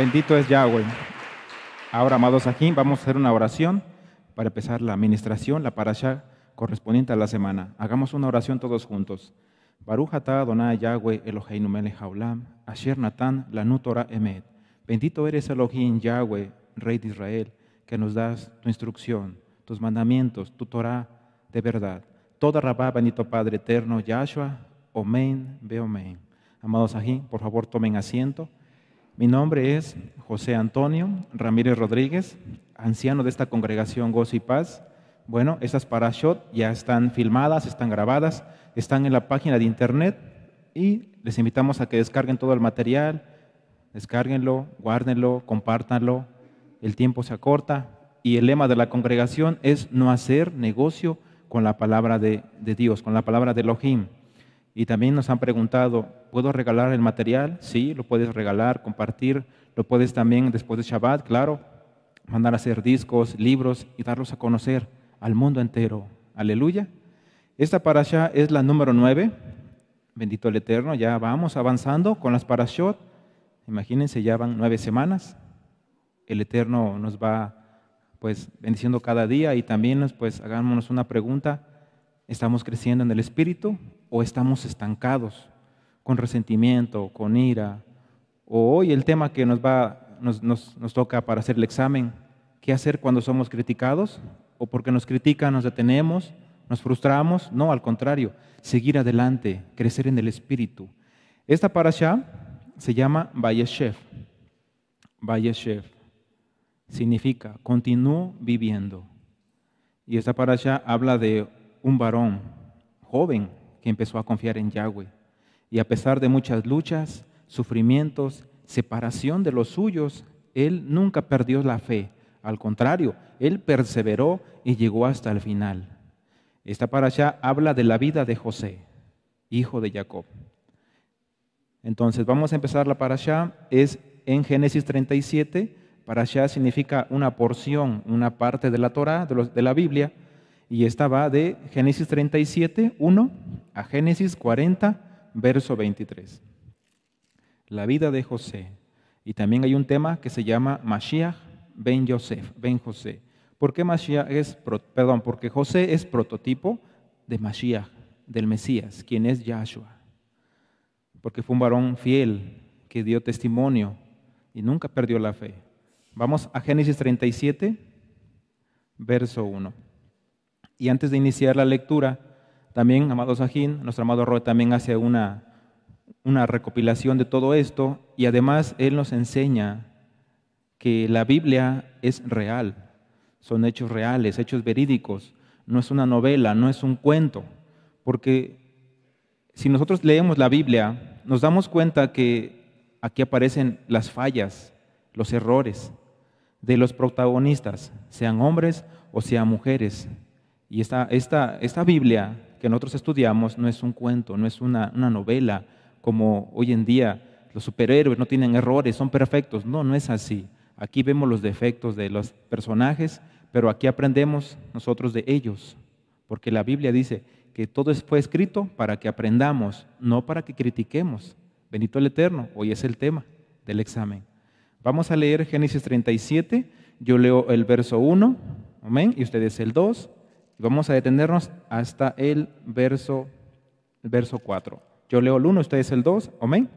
Bendito es Yahweh. Ahora, amados aquí, vamos a hacer una oración para empezar la administración, la parasha correspondiente a la semana. Hagamos una oración todos juntos. Yahweh Eloheinu melech haolam, asher natan emet. Bendito eres Elohim Yahweh, Rey de Israel, que nos das tu instrucción, tus mandamientos, tu Torah de verdad. Toda rabá, bendito Padre eterno, Yahshua, omen, be, omen. Amados ajín, por favor tomen asiento. Mi nombre es José Antonio Ramírez Rodríguez, anciano de esta congregación Gozo y Paz. Bueno, estas parashot ya están filmadas, están grabadas, están en la página de internet y les invitamos a que descarguen todo el material, descárguenlo, guárdenlo, compártanlo. El tiempo se acorta y el lema de la congregación es no hacer negocio con la palabra de Dios, con la palabra de Elohim y también nos han preguntado, ¿puedo regalar el material? Sí, lo puedes regalar, compartir, lo puedes también después de Shabbat, claro, mandar a hacer discos, libros y darlos a conocer al mundo entero. Aleluya. Esta parasha es la número 9. Bendito el Eterno, ya vamos avanzando con las parashot. Imagínense, ya van nueve semanas. El Eterno nos va pues bendiciendo cada día y también pues hagámonos una pregunta. ¿Estamos creciendo en el Espíritu o estamos estancados con resentimiento, con ira, o hoy el tema que nos, va, nos, toca para hacer el examen, ¿qué hacer cuando somos criticados? ¿O porque nos critican nos detenemos, nos frustramos? No, al contrario, seguir adelante, crecer en el espíritu. Esta parasha se llama Vayeshev. Vayeshev significa continúo viviendo. Y esta parasha habla de un varón joven que empezó a confiar en Yahweh. Y a pesar de muchas luchas, sufrimientos, separación de los suyos, él nunca perdió la fe. Al contrario, él perseveró y llegó hasta el final. Esta parasha habla de la vida de José, hijo de Jacob. Entonces, vamos a empezar la parasha. Es en Génesis 37. Parasha significa una porción, una parte de la Torah, de la Biblia y esta va de Génesis 37, 1 a Génesis 40, verso 23. La vida de José. Y también hay un tema que se llama Mashiach ben Yosef, ben José. ¿Por qué Mashiach es, perdón, porque José es prototipo de Mashiach, del Mesías, quien es Yahshua? Porque fue un varón fiel que dio testimonio y nunca perdió la fe. Vamos a Génesis 37, verso 1. Y antes de iniciar la lectura, también, amado Sajín, nuestro amado Roe también hace una, una recopilación de todo esto y además él nos enseña que la Biblia es real, son hechos reales, hechos verídicos, no es una novela, no es un cuento, porque si nosotros leemos la Biblia, nos damos cuenta que aquí aparecen las fallas, los errores de los protagonistas, sean hombres o sean mujeres, y esta, Biblia que nosotros estudiamos no es un cuento, no es una, novela, como hoy en día los superhéroes no tienen errores, son perfectos. No, no es así. Aquí vemos los defectos de los personajes, pero aquí aprendemos nosotros de ellos, porque la Biblia dice que todo fue escrito para que aprendamos, no para que critiquemos. Benito el Eterno, hoy es el tema del examen. Vamos a leer Génesis 37, yo leo el verso 1, amén, y ustedes el 2, Vamos a detenernos hasta el verso, verso 4. Yo leo el 1, ustedes el 2, amén.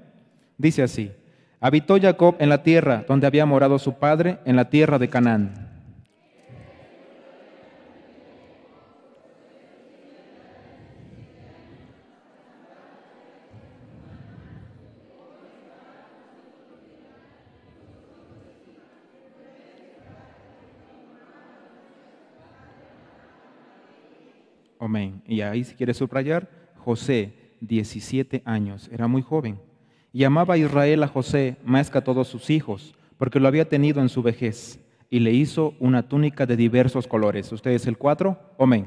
Dice así, habitó Jacob en la tierra donde había morado su padre, en la tierra de Canaán. Amén. Y ahí si quiere subrayar, José, 17 años, era muy joven. Llamaba a Israel a José más que a todos sus hijos, porque lo había tenido en su vejez, y le hizo una túnica de diversos colores. Usted es el cuatro, Amén.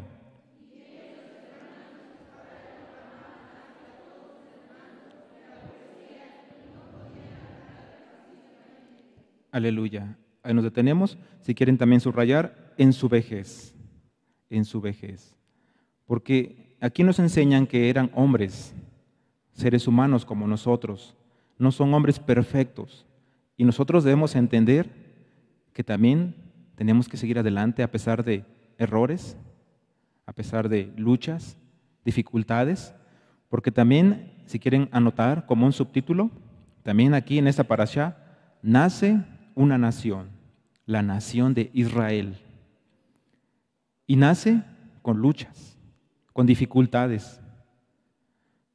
Aleluya. Ahí nos detenemos. Si quieren también subrayar, en su vejez. En su vejez. Porque aquí nos enseñan que eran hombres, seres humanos como nosotros. No son hombres perfectos. Y nosotros debemos entender que también tenemos que seguir adelante a pesar de errores, a pesar de luchas, dificultades, porque también, si quieren anotar como un subtítulo, también aquí en esta parasha, nace una nación, la nación de Israel. Y nace con luchas con dificultades.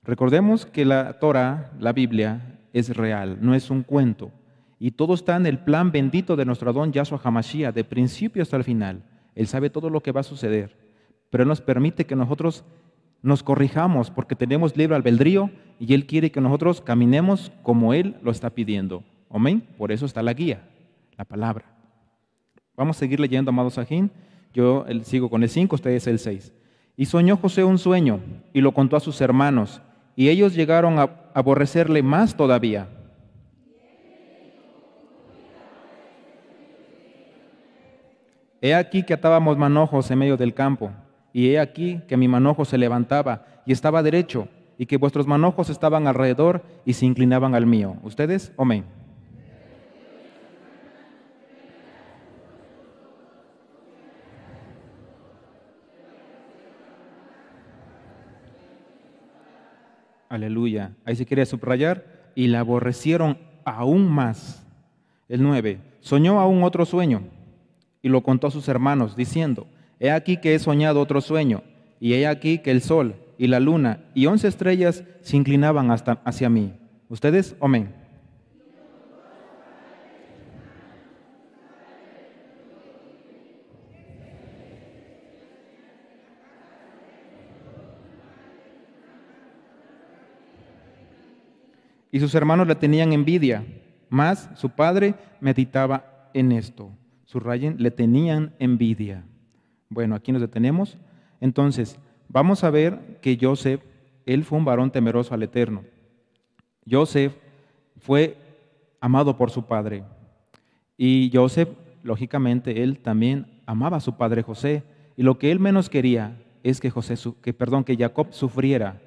Recordemos que la Torah, la Biblia, es real, no es un cuento. Y todo está en el plan bendito de nuestro Adón Yahshua Hamashiach, de principio hasta el final. Él sabe todo lo que va a suceder, pero nos permite que nosotros nos corrijamos porque tenemos libre albedrío y Él quiere que nosotros caminemos como Él lo está pidiendo. Amén. Por eso está la guía, la palabra. Vamos a seguir leyendo, amados Sahin. Yo sigo con el 5, ustedes el 6. Y soñó José un sueño y lo contó a sus hermanos, y ellos llegaron a aborrecerle más todavía. He aquí que atábamos manojos en medio del campo, y he aquí que mi manojo se levantaba y estaba derecho, y que vuestros manojos estaban alrededor y se inclinaban al mío. ¿Ustedes? Amén. Aleluya. Ahí se quería subrayar. Y la aborrecieron aún más. El 9. Soñó aún otro sueño y lo contó a sus hermanos, diciendo, He aquí que he soñado otro sueño, y he aquí que el sol y la luna y once estrellas se inclinaban hasta hacia mí. ¿Ustedes? Amén. y sus hermanos le tenían envidia, más su padre meditaba en esto. Subrayen, le tenían envidia. Bueno, aquí nos detenemos. Entonces, vamos a ver que Joseph, él fue un varón temeroso al Eterno. Joseph fue amado por su padre. Y Joseph, lógicamente, él también amaba a su padre José. Y lo que él menos quería es que, José, que, perdón, que Jacob sufriera.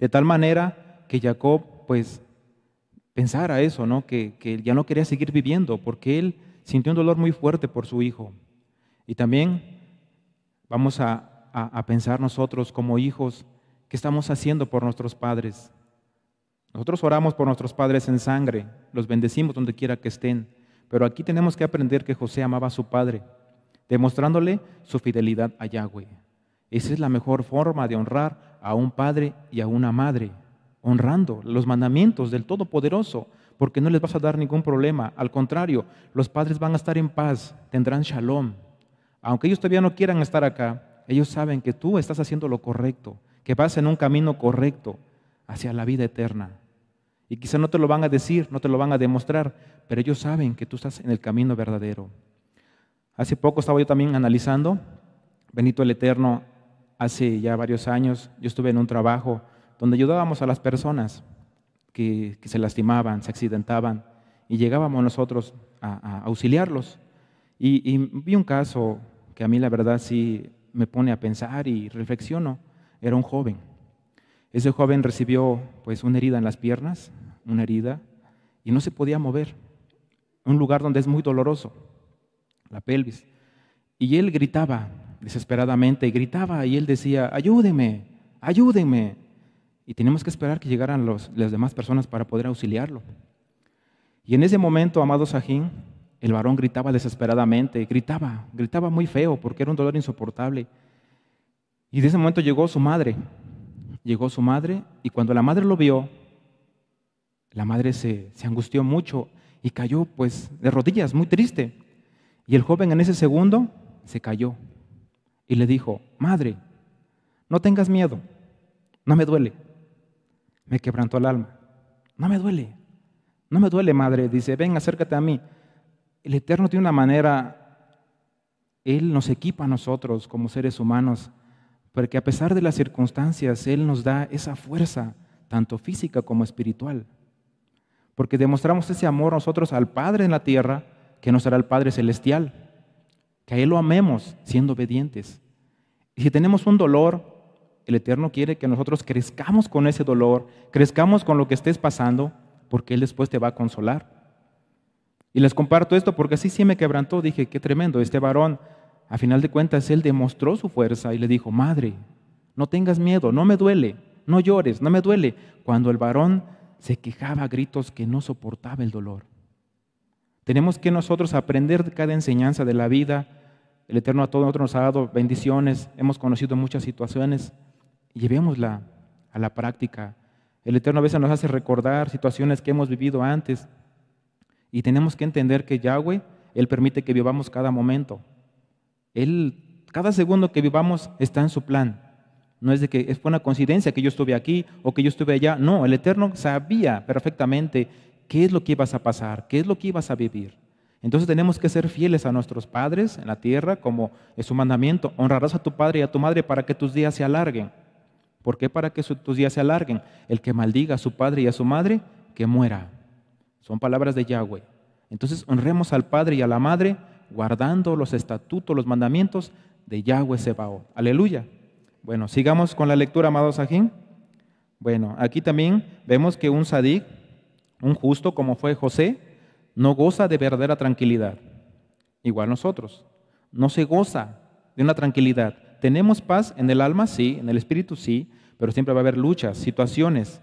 De tal manera que Jacob, pues, pensar a eso, ¿no? Que, ya no quería seguir viviendo porque él sintió un dolor muy fuerte por su hijo. Y también vamos a, a pensar nosotros como hijos, ¿qué estamos haciendo por nuestros padres? Nosotros oramos por nuestros padres en sangre, los bendecimos donde quiera que estén, pero aquí tenemos que aprender que José amaba a su padre, demostrándole su fidelidad a Yahweh. Esa es la mejor forma de honrar a un padre y a una madre honrando los mandamientos del Todopoderoso, porque no les vas a dar ningún problema. Al contrario, los padres van a estar en paz, tendrán shalom. Aunque ellos todavía no quieran estar acá, ellos saben que tú estás haciendo lo correcto, que vas en un camino correcto hacia la vida eterna. Y quizá no te lo van a decir, no te lo van a demostrar, pero ellos saben que tú estás en el camino verdadero. Hace poco estaba yo también analizando, Benito el Eterno, hace ya varios años yo estuve en un trabajo donde ayudábamos a las personas que, se lastimaban, se accidentaban, y llegábamos nosotros a, auxiliarlos. Y, vi un caso que a mí la verdad sí me pone a pensar y reflexiono. Era un joven. Ese joven recibió pues una herida en las piernas, una herida, y no se podía mover. Un lugar donde es muy doloroso, la pelvis. Y él gritaba desesperadamente, gritaba y él decía, ayúdeme, ayúdeme. Y tenemos que esperar que llegaran las demás personas para poder auxiliarlo. Y en ese momento, amado Sajín, el varón gritaba desesperadamente, gritaba, gritaba muy feo porque era un dolor insoportable. Y de ese momento llegó su madre, llegó su madre y cuando la madre lo vio, la madre se, se angustió mucho y cayó pues de rodillas, muy triste. Y el joven en ese segundo se cayó y le dijo, madre, no tengas miedo, no me duele me quebrantó el alma. No me duele, no me duele, madre. Dice, ven, acércate a mí. El Eterno tiene una manera, Él nos equipa a nosotros como seres humanos, porque a pesar de las circunstancias, Él nos da esa fuerza, tanto física como espiritual. Porque demostramos ese amor nosotros al Padre en la tierra, que nos hará el Padre celestial. Que a Él lo amemos siendo obedientes. Y si tenemos un dolor, el Eterno quiere que nosotros crezcamos con ese dolor, crezcamos con lo que estés pasando, porque Él después te va a consolar. Y les comparto esto porque así sí me quebrantó. Dije, qué tremendo, este varón, a final de cuentas, él demostró su fuerza y le dijo, madre, no tengas miedo, no me duele, no llores, no me duele. Cuando el varón se quejaba a gritos que no soportaba el dolor. Tenemos que nosotros aprender cada enseñanza de la vida. El Eterno a todos nosotros nos ha dado bendiciones, hemos conocido muchas situaciones, llevémosla a la práctica. El Eterno a veces nos hace recordar situaciones que hemos vivido antes y tenemos que entender que Yahweh, Él permite que vivamos cada momento. Él, cada segundo que vivamos está en su plan. No es de que es una coincidencia que yo estuve aquí o que yo estuve allá. No, el Eterno sabía perfectamente qué es lo que ibas a pasar, qué es lo que ibas a vivir. Entonces tenemos que ser fieles a nuestros padres en la tierra, como es su mandamiento. Honrarás a tu padre y a tu madre para que tus días se alarguen. ¿Por qué? Para que tus días se alarguen. El que maldiga a su padre y a su madre, que muera. Son palabras de Yahweh. Entonces honremos al padre y a la madre guardando los estatutos, los mandamientos de Yahweh Sebao. Aleluya. Bueno, sigamos con la lectura, amados Ajín. Bueno, aquí también vemos que un sadí, un justo como fue José, no goza de verdadera tranquilidad. Igual nosotros. No se goza de una tranquilidad tenemos paz en el alma, sí, en el espíritu, sí, pero siempre va a haber luchas, situaciones,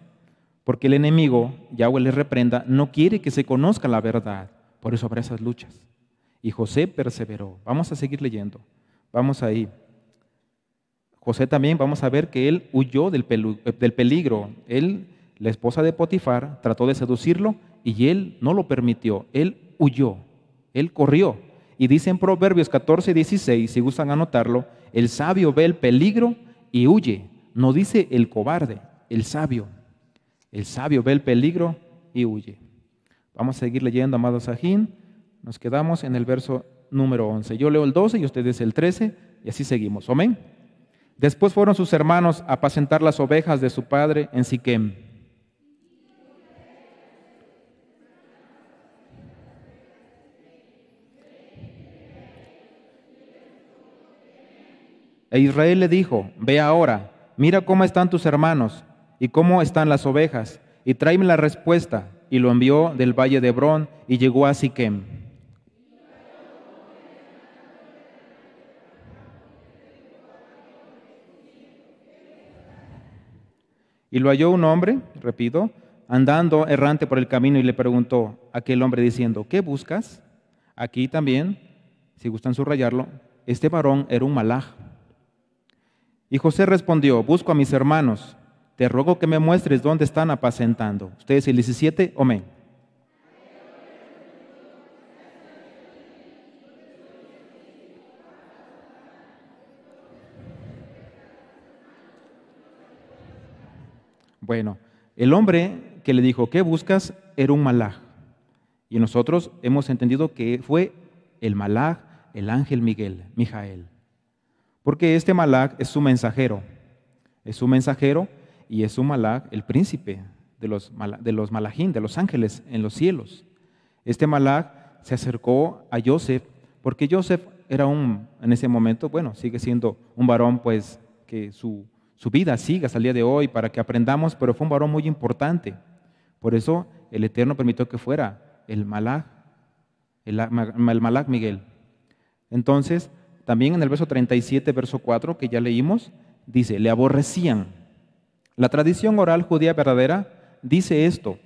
porque el enemigo, Yahweh les reprenda, no quiere que se conozca la verdad, por eso habrá esas luchas. Y José perseveró. Vamos a seguir leyendo, vamos ahí. José también, vamos a ver que él huyó del, eh, del peligro. Él, la esposa de Potifar, trató de seducirlo y él no lo permitió, él huyó, él corrió. Y dice en Proverbios 14 16, si gustan anotarlo, el sabio ve el peligro y huye. No dice el cobarde, el sabio. El sabio ve el peligro y huye. Vamos a seguir leyendo, amados Sajín. Nos quedamos en el verso número 11. Yo leo el 12 y ustedes el 13 y así seguimos. Amén. Después fueron sus hermanos a apacentar las ovejas de su padre en Siquem. E Israel le dijo, ve ahora, mira cómo están tus hermanos y cómo están las ovejas, y tráeme la respuesta. Y lo envió del valle de Hebrón y llegó a Siquem. Y lo halló un hombre, repito, andando errante por el camino y le preguntó a aquel hombre diciendo, ¿qué buscas? Aquí también, si gustan subrayarlo, este varón era un malaj, y José respondió, busco a mis hermanos, te ruego que me muestres dónde están apacentando. Ustedes el 17, amén. Bueno, el hombre que le dijo, ¿qué buscas? Era un malaj. Y nosotros hemos entendido que fue el malaj, el ángel Miguel, Mijael. Porque este Malak es su mensajero. Es su mensajero y es su Malak, el príncipe de los, de Malajín, de los ángeles en los cielos. Este Malak se acercó a Joseph, porque Joseph era un, en ese momento, bueno, sigue siendo un varón, pues que su, vida siga hasta el día de hoy para que aprendamos, pero fue un varón muy importante. Por eso el Eterno permitió que fuera el Malak, el, el Malak Miguel. Entonces, también en el verso 37, verso 4, que ya leímos, dice, le aborrecían. La tradición oral judía verdadera dice esto,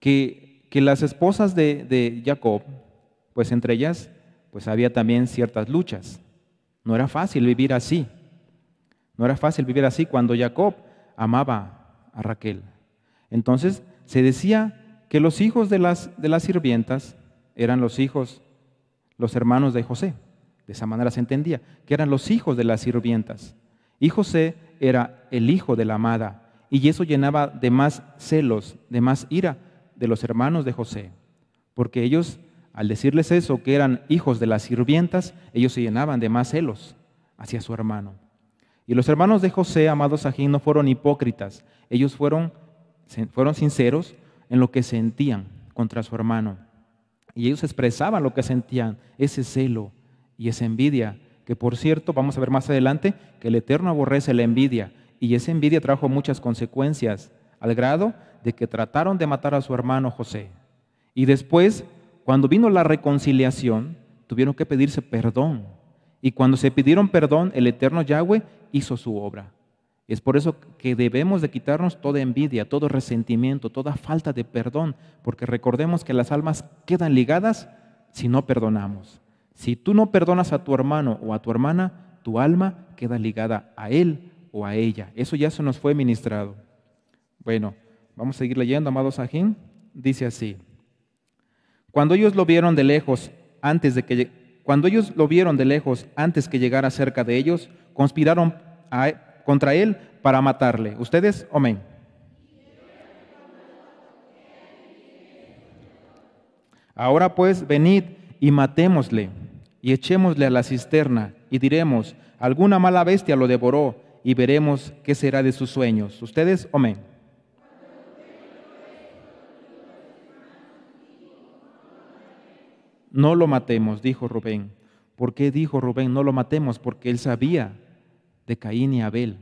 que, las esposas de, Jacob, pues entre ellas, pues había también ciertas luchas. No era fácil vivir así. No era fácil vivir así cuando Jacob amaba a Raquel. Entonces se decía que los hijos de las, de las sirvientas eran los hijos, los hermanos de José de esa manera se entendía, que eran los hijos de las sirvientas. Y José era el hijo de la amada, y eso llenaba de más celos, de más ira de los hermanos de José, porque ellos, al decirles eso, que eran hijos de las sirvientas, ellos se llenaban de más celos hacia su hermano. Y los hermanos de José, amados Jim, no fueron hipócritas, ellos fueron, fueron sinceros en lo que sentían contra su hermano. Y ellos expresaban lo que sentían, ese celo, y esa envidia, que por cierto, vamos a ver más adelante, que el Eterno aborrece la envidia y esa envidia trajo muchas consecuencias, al grado de que trataron de matar a su hermano José. Y después, cuando vino la reconciliación, tuvieron que pedirse perdón. Y cuando se pidieron perdón, el Eterno Yahweh hizo su obra. Es por eso que debemos de quitarnos toda envidia, todo resentimiento, toda falta de perdón, porque recordemos que las almas quedan ligadas si no perdonamos. Si tú no perdonas a tu hermano o a tu hermana, tu alma queda ligada a él o a ella. Eso ya se nos fue ministrado. Bueno, vamos a seguir leyendo, amado Sahin Dice así. Cuando ellos lo vieron de lejos, antes de que cuando ellos lo vieron de lejos antes que llegara cerca de ellos, conspiraron e-, contra él para matarle. ¿Ustedes? Amén. Ahora pues, venid y matémosle y echémosle a la cisterna y diremos, alguna mala bestia lo devoró y veremos qué será de sus sueños. Ustedes, amén. No lo matemos, dijo Rubén. ¿Por qué dijo Rubén, no lo matemos? Porque él sabía de Caín y Abel.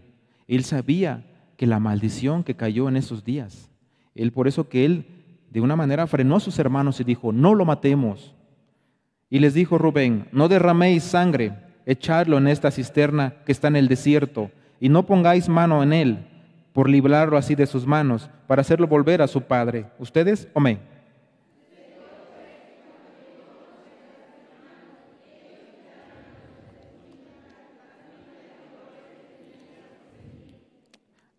Él sabía que la maldición que cayó en esos días. Él por eso que él de una manera frenó a sus hermanos y dijo, no lo matemos. Y les dijo Rubén, no derraméis sangre, echadlo en esta cisterna que está en el desierto, y no pongáis mano en él, por librarlo así de sus manos, para hacerlo volver a su padre. ¿Ustedes? me?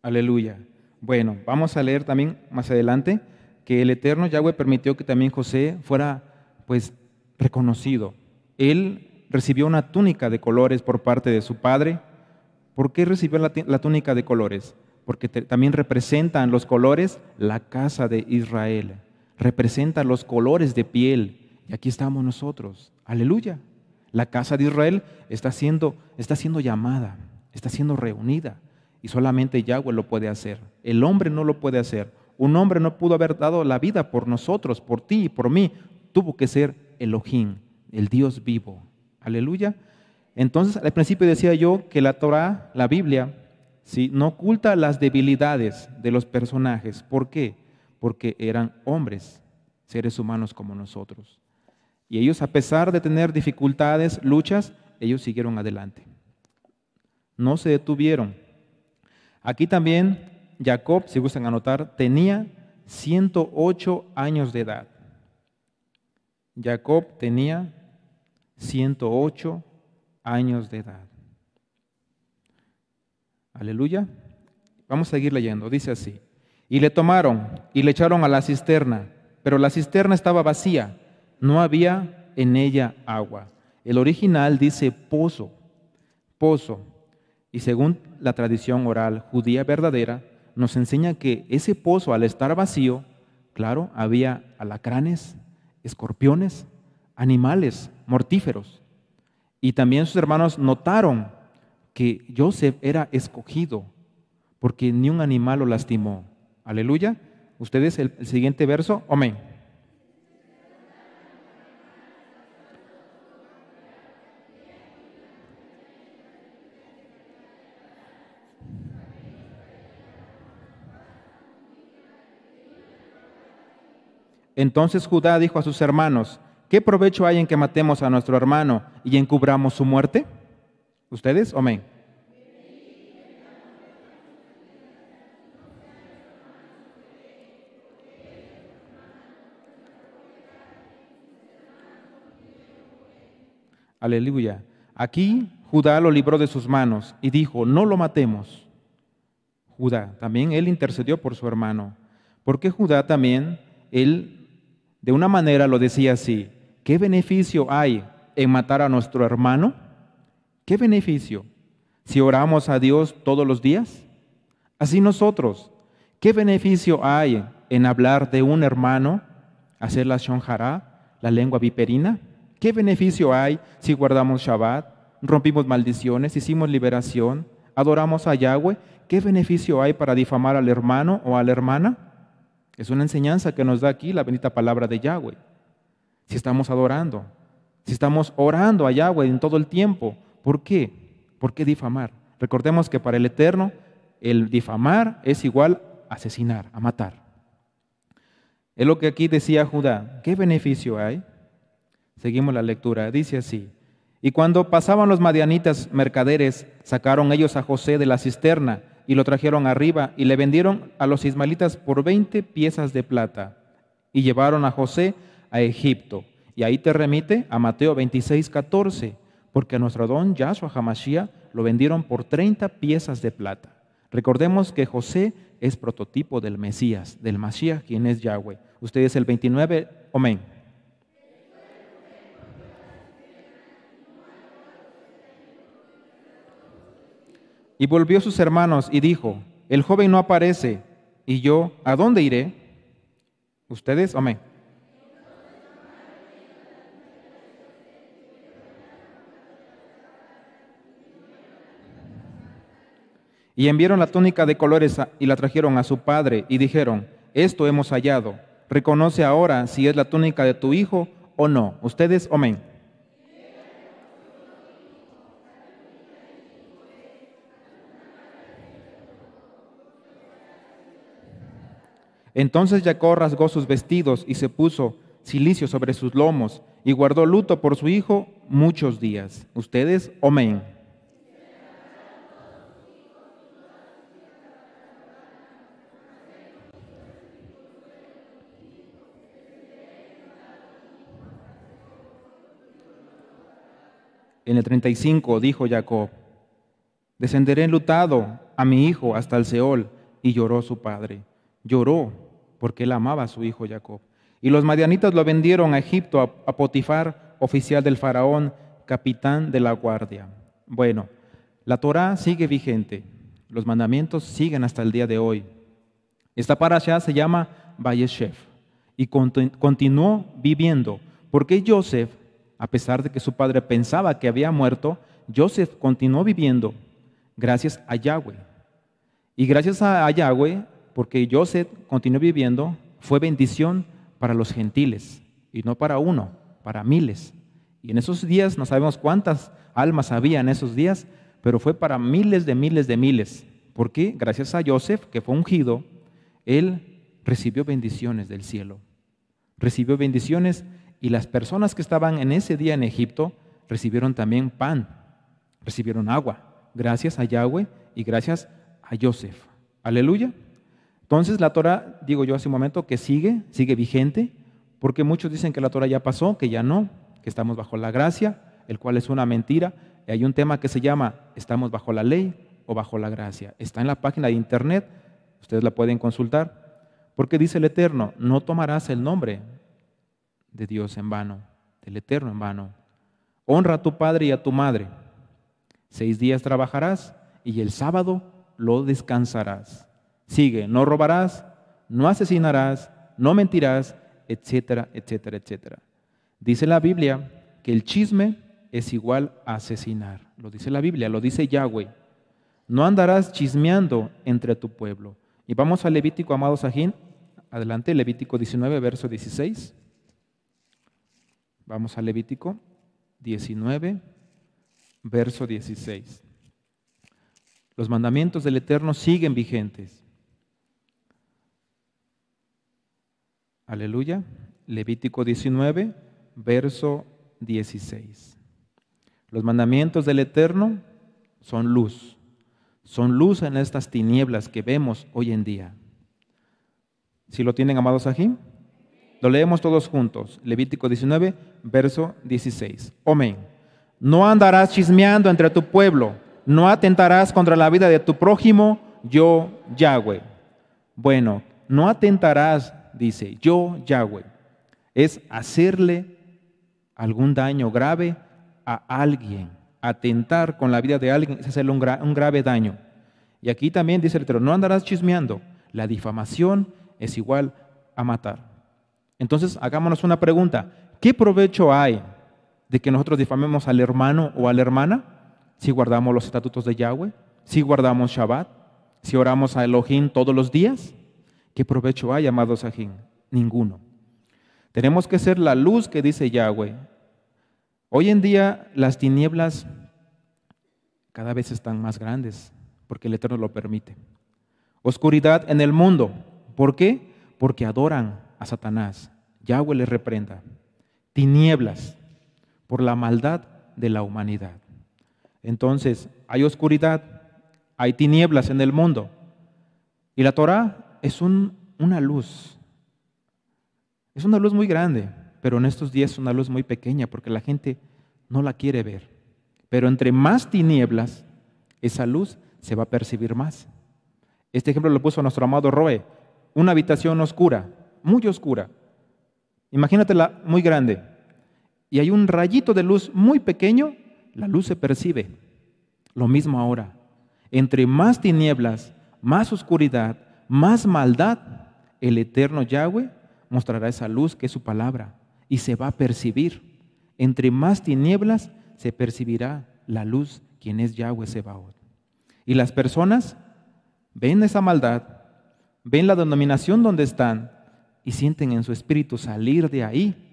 Aleluya. Bueno, vamos a leer también más adelante que el eterno Yahweh permitió que también José fuera pues reconocido. Él recibió una túnica de colores por parte de su padre. ¿Por qué recibió la, túnica de colores? Porque también representan los colores la casa de Israel, representan los colores de piel. Y aquí estamos nosotros. Aleluya. La casa de Israel está siendo, está siendo llamada, está siendo reunida. Y solamente Yahweh lo puede hacer. El hombre no lo puede hacer. Un hombre no pudo haber dado la vida por nosotros, por ti y por mí. Tuvo que ser Elohim, el Dios vivo. Aleluya. Entonces, al principio decía yo que la Torah, la Biblia, si no oculta las debilidades de los personajes. ¿Por qué? Porque eran hombres, seres humanos como nosotros. Y ellos, a pesar de tener dificultades, luchas, ellos siguieron adelante. No se detuvieron. Aquí también Jacob, si gustan anotar, tenía 108 años de edad. Jacob tenía 108 años de edad. Aleluya. Vamos a seguir leyendo. Dice así. Y le tomaron y le echaron a la cisterna, pero la cisterna estaba vacía, no había en ella agua. El original dice pozo, pozo. Y según la tradición oral judía verdadera, nos enseña que ese pozo al estar vacío, claro, había alacranes, escorpiones, animales mortíferos. Y también sus hermanos notaron que Joseph era escogido porque ni un animal lo lastimó. Aleluya. Ustedes el, el siguiente verso, amén. Entonces Judá dijo a sus hermanos, ¿qué provecho hay en que matemos a nuestro hermano y encubramos su muerte? ¿Ustedes? Amén. Aleluya. Aquí Judá lo libró de sus manos y dijo, no lo matemos. Judá, también él intercedió por su hermano, porque Judá también, él de una manera lo decía así, ¿qué beneficio hay en matar a nuestro hermano? ¿Qué beneficio? Si oramos a Dios todos los días. Así nosotros, ¿qué beneficio hay en hablar de un hermano, hacer la shonjara, la lengua viperina? ¿Qué beneficio hay si guardamos Shabbat, rompimos maldiciones, hicimos liberación, adoramos a Yahweh? ¿Qué beneficio hay para difamar al hermano o a la hermana? Es una enseñanza que nos da aquí la bendita palabra de Yahweh. Si estamos adorando, si estamos orando a Yahweh en todo el tiempo, ¿por qué? ¿Por qué difamar? Recordemos que para el Eterno el difamar es igual a asesinar, a matar. Es lo que aquí decía Judá. ¿Qué beneficio hay? Seguimos la lectura. Dice así. Y cuando pasaban los madianitas mercaderes, sacaron ellos a José de la cisterna y lo trajeron arriba y le vendieron a los ismaelitas por 20 piezas de plata y llevaron a José a Egipto. Y ahí te remite a Mateo 26, 14, porque a nuestro don Yahshua Hamashiach lo vendieron por 30 piezas de plata. Recordemos que José es prototipo del Mesías, del Mashiach, quien es Yahweh. es el 29, amén. y volvió a sus hermanos y dijo, el joven no aparece, y yo, ¿a dónde iré? ¿Ustedes? Amén. Y enviaron la túnica de colores y la trajeron a su padre y dijeron, esto hemos hallado, reconoce ahora si es la túnica de tu hijo o no. ¿Ustedes? Amén. Entonces Jacob rasgó sus vestidos y se puso silicio sobre sus lomos y guardó luto por su hijo muchos días. Ustedes, amén. En el 35 dijo Jacob, descenderé lutado a mi hijo hasta el Seol, y lloró su padre. Lloró porque él amaba a su hijo Jacob. Y los madianitas lo vendieron a Egipto, a, Potifar, oficial del faraón, capitán de la guardia. Bueno, la Torá sigue vigente, los mandamientos siguen hasta el día de hoy. Esta parasha se llama shef y continuó viviendo, porque Joseph, a pesar de que su padre pensaba que había muerto, Joseph continuó viviendo gracias a Yahweh. Y gracias a Yahweh, porque Joseph continuó viviendo, fue bendición para los gentiles, y no para uno, para miles. Y en esos días, no sabemos cuántas almas había en esos días, pero fue para miles de miles de miles, porque gracias a Joseph, que fue ungido, él recibió bendiciones del cielo, recibió bendiciones y las personas que estaban en ese día en Egipto recibieron también pan, recibieron agua, gracias a Yahweh y gracias a Joseph. Aleluya. Entonces la Torah, digo yo hace un momento, que sigue, sigue vigente, porque muchos dicen que la Torah ya pasó, que ya no, que estamos bajo la gracia, el cual es una mentira. Y hay un tema que se llama estamos bajo la ley o bajo la gracia. Está en la página de internet, ustedes la pueden consultar, porque dice el Eterno, no tomarás el nombre de Dios en vano, del Eterno en vano. Honra a tu padre y a tu madre. Seis días trabajarás y el sábado lo descansarás Sigue, no robarás, no asesinarás, no mentirás, etcétera, etcétera, etcétera. Dice la Biblia que el chisme es igual a asesinar. Lo dice la Biblia, lo dice Yahweh. No andarás chismeando entre tu pueblo. Y vamos a Levítico, amado Sajín. Adelante, Levítico 19, verso 16. Vamos a Levítico 19, verso 16. Los mandamientos del Eterno siguen vigentes. Aleluya. Levítico 19, verso 16. Los mandamientos del Eterno son luz. Son luz en estas tinieblas que vemos hoy en día. Si ¿Sí lo tienen, amados aquí, lo leemos todos juntos. Levítico 19, verso 16. Amén. No andarás chismeando entre tu pueblo, no atentarás contra la vida de tu prójimo, yo, Yahweh. Bueno, no atentarás dice, yo, Yahweh, es hacerle algún daño grave a alguien, atentar con la vida de alguien, es hacerle un, grave daño. Y aquí también dice el Tero, no andarás chismeando, la difamación es igual a matar. Entonces, hagámonos una pregunta, ¿qué provecho hay de que nosotros difamemos al hermano o a la hermana si guardamos los estatutos de Yahweh, si guardamos Shabbat, si oramos a Elohim todos los días? ¿Qué provecho hay, amados Sajín? Ninguno. Tenemos que ser la luz que dice Yahweh. Hoy en día las tinieblas cada vez están más grandes porque el Eterno lo permite. Oscuridad en el mundo. ¿Por qué? Porque adoran a Satanás. Yahweh les reprenda. Tinieblas por la maldad de la humanidad. Entonces, hay oscuridad, hay tinieblas en el mundo. Y la Torá es una luz. Es una luz muy grande, pero en estos días es una luz muy pequeña porque la gente no la quiere ver. Pero entre más tinieblas, esa luz se va a percibir más. Este ejemplo lo puso nuestro amado Roe. Una habitación oscura, muy oscura. Imagínatela muy grande. Y hay un rayito de luz muy pequeño, la luz se percibe. Lo mismo ahora. Entre más tinieblas, más oscuridad, más maldad, el eterno Yahweh mostrará esa luz que es su palabra y se va a percibir. Entre más tinieblas se percibirá la luz, quien es Yahweh Sebaot. Y las personas ven esa maldad, ven la denominación donde están y sienten en su espíritu salir de ahí.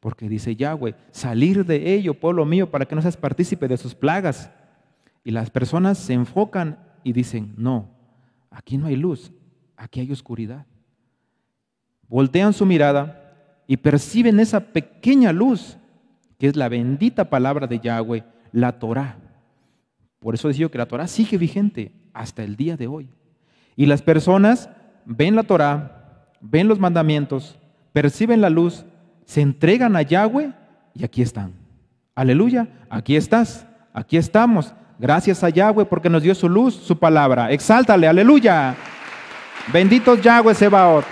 Porque dice Yahweh, salir de ello, pueblo mío, para que no seas partícipe de sus plagas. Y las personas se enfocan y dicen, no, aquí no hay luz, aquí hay oscuridad. Voltean su mirada y perciben esa pequeña luz que es la bendita palabra de Yahweh, la Torah. Por eso decido que la Torah sigue vigente hasta el día de hoy. Y las personas ven la Torah, ven los mandamientos, perciben la luz, se entregan a Yahweh y aquí están. Aleluya, aquí estás, aquí estamos. Gracias a Yahweh porque nos dio su luz, su palabra. Exáltale, aleluya. Bendito Yahweh Sebaot.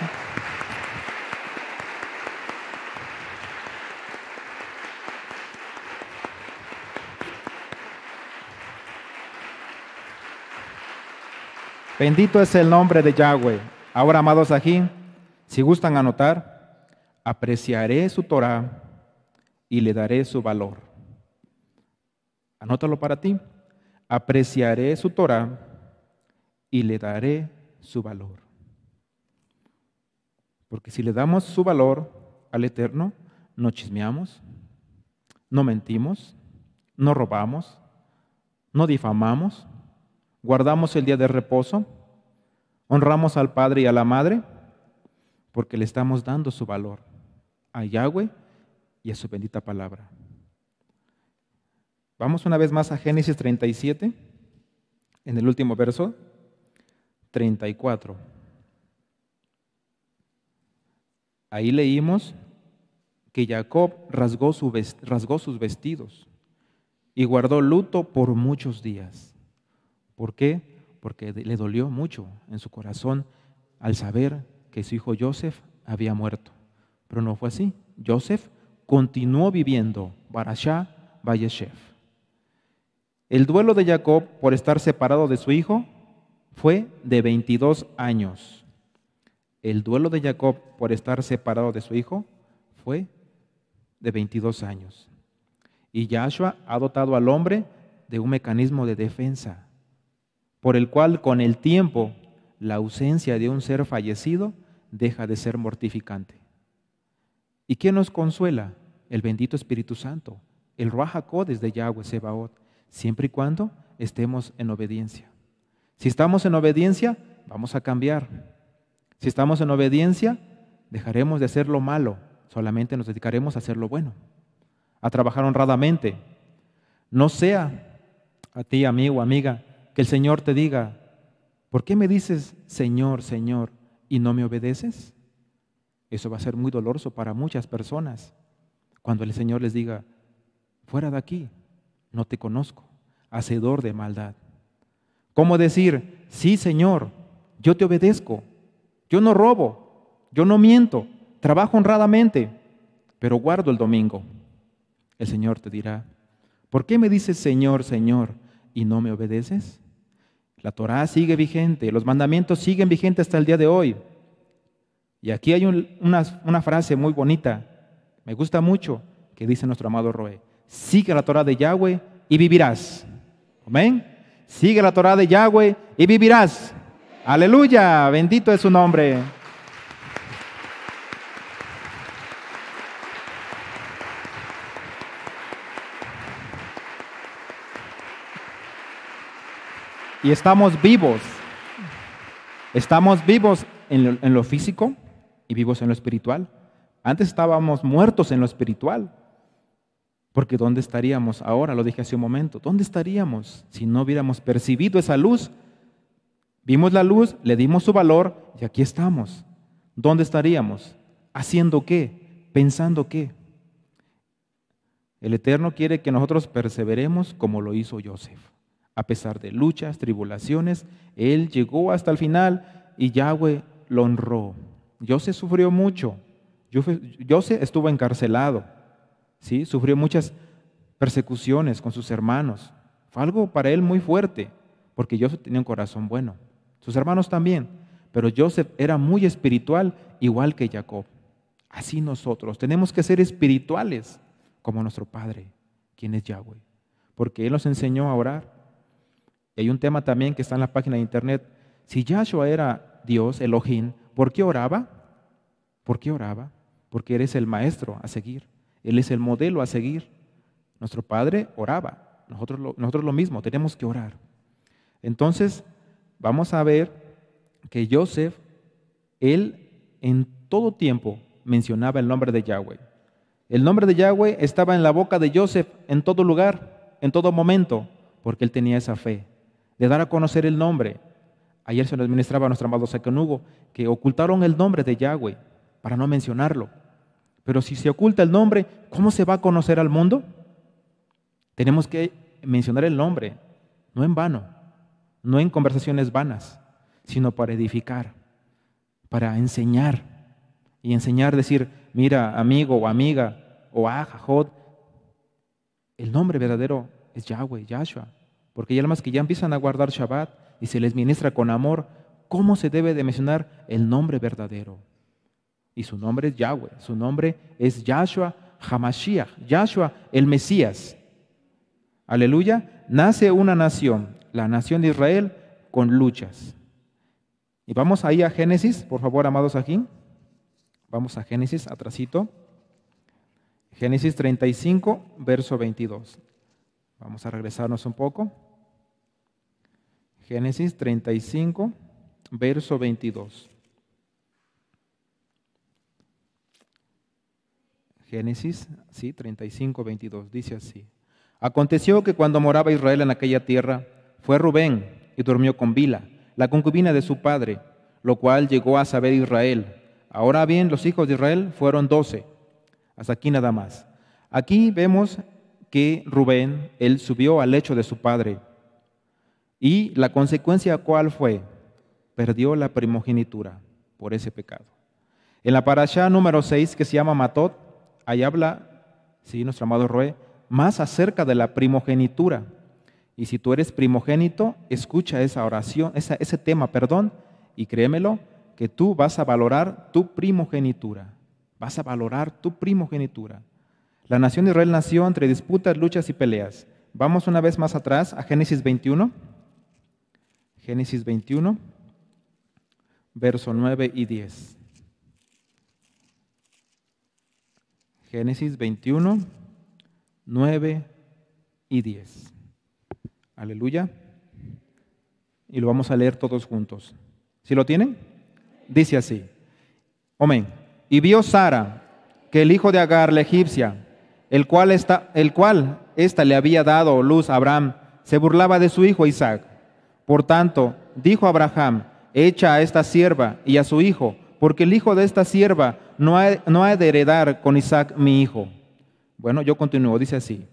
Bendito es el nombre de Yahweh. Ahora, amados aquí, si gustan anotar, apreciaré su Torah y le daré su valor. Anótalo para ti. Apreciaré su Torah y le daré su valor. Porque si le damos su valor al Eterno, no chismeamos, no mentimos, no robamos, no difamamos, guardamos el día de reposo, honramos al Padre y a la Madre, porque le estamos dando su valor a Yahweh y a su bendita palabra. Vamos una vez más a Génesis 37, en el último verso, 34. Ahí leímos que Jacob rasgó, sus vestidos y guardó luto por muchos días. ¿Por qué? Porque le dolió mucho en su corazón al saber que su hijo Joseph había muerto. Pero no fue así. Joseph continuó viviendo Barashá, Valleshef. El duelo de Jacob por estar separado de su hijo fue de 22 años. El duelo de Jacob por estar separado de su hijo fue de 22 años. Y Yahshua ha dotado al hombre de un mecanismo de defensa, por el cual con el tiempo la ausencia de un ser fallecido deja de ser mortificante. ¿Y quién nos consuela? El bendito Espíritu Santo, el Ruajacodes desde Yahweh Sebaot, siempre y cuando estemos en obediencia. Si estamos en obediencia, vamos a cambiar. Si estamos en obediencia, dejaremos de hacer lo malo, solamente nos dedicaremos a hacer lo bueno, a trabajar honradamente. No sea a ti, amigo, amiga, que el Señor te diga, ¿por qué me dices Señor, Señor y no me obedeces? Eso va a ser muy doloroso para muchas personas cuando el Señor les diga, fuera de aquí, no te conozco, hacedor de maldad. ¿Cómo decir, sí Señor, yo te obedezco, yo no robo, yo no miento, trabajo honradamente, pero guardo el domingo. El Señor te dirá, ¿por qué me dices Señor, Señor y no me obedeces? La Torá sigue vigente, los mandamientos siguen vigentes hasta el día de hoy. Y aquí hay una, frase muy bonita, me gusta mucho, que dice nuestro amado Roé: sigue la Torá de Yahweh y vivirás. Amén. Sigue la Torá de Yahweh y vivirás. Aleluya, bendito es su nombre. Y estamos vivos. Estamos vivos en lo, físico y vivos en lo espiritual. Antes estábamos muertos en lo espiritual. Porque ¿dónde estaríamos ahora? Lo dije hace un momento. ¿Dónde estaríamos si no hubiéramos percibido esa luz Vimos la luz, le dimos su valor y aquí estamos. ¿Dónde estaríamos? ¿Haciendo qué? ¿Pensando qué? El Eterno quiere que nosotros perseveremos como lo hizo Joseph. A pesar de luchas, tribulaciones, él llegó hasta el final y Yahweh lo honró. Joseph sufrió mucho. Joseph estuvo encarcelado. ¿sí? Sufrió muchas persecuciones con sus hermanos. Fue algo para él muy fuerte, porque Joseph tenía un corazón bueno sus hermanos también, pero Joseph era muy espiritual, igual que Jacob. Así nosotros tenemos que ser espirituales como nuestro Padre, quien es Yahweh, porque Él nos enseñó a orar. Y hay un tema también que está en la página de internet. Si Yahshua era Dios, Elohim, ¿por qué oraba? ¿Por qué oraba? Porque eres el maestro a seguir. Él es el modelo a seguir. Nuestro Padre oraba. Nosotros nosotros lo mismo, tenemos que orar. Entonces, vamos a ver que Joseph, él en todo tiempo mencionaba el nombre de Yahweh. El nombre de Yahweh estaba en la boca de Joseph en todo lugar, en todo momento, porque él tenía esa fe de dar a conocer el nombre. Ayer se lo administraba a nuestro amado Hugo que ocultaron el nombre de Yahweh para no mencionarlo. Pero si se oculta el nombre, ¿cómo se va a conocer al mundo? Tenemos que mencionar el nombre, no en vano no en conversaciones vanas, sino para edificar, para enseñar. Y enseñar, decir, mira, amigo o amiga, o ah, el nombre verdadero es Yahweh, Yahshua. Porque hay almas que ya empiezan a guardar Shabbat y se les ministra con amor cómo se debe de mencionar el nombre verdadero. Y su nombre es Yahweh, su nombre es Yahshua Hamashiach, Yahshua el Mesías. Aleluya, nace una nación la nación de Israel con luchas. Y vamos ahí a Génesis, por favor, amados aquí. Vamos a Génesis, atrasito. Génesis 35, verso 22. Vamos a regresarnos un poco. Génesis 35, verso 22. Génesis, sí, 35, 22. Dice así. Aconteció que cuando moraba Israel en aquella tierra, fue Rubén y durmió con Bila, la concubina de su padre, lo cual llegó a saber Israel. Ahora bien, los hijos de Israel fueron doce. Hasta aquí nada más. Aquí vemos que Rubén, él subió al lecho de su padre. ¿Y la consecuencia cuál fue? Perdió la primogenitura por ese pecado. En la parasha número 6, que se llama Matot, ahí habla, sí, nuestro amado Roé, más acerca de la primogenitura. Y si tú eres primogénito, escucha esa oración, ese tema, perdón, y créemelo, que tú vas a valorar tu primogenitura. Vas a valorar tu primogenitura. La nación de Israel nació entre disputas, luchas y peleas. Vamos una vez más atrás a Génesis 21. Génesis 21, verso 9 y 10. Génesis 21, 9 y 10. Aleluya. Y lo vamos a leer todos juntos. si lo tienen? Dice así. Amén. Y vio Sara que el hijo de Agar, la egipcia, el cual esta, el cual ésta le había dado luz a Abraham, se burlaba de su hijo Isaac. Por tanto, dijo Abraham, echa a esta sierva y a su hijo, porque el hijo de esta sierva no no ha de heredar con Isaac mi hijo. Bueno, yo continúo, dice así.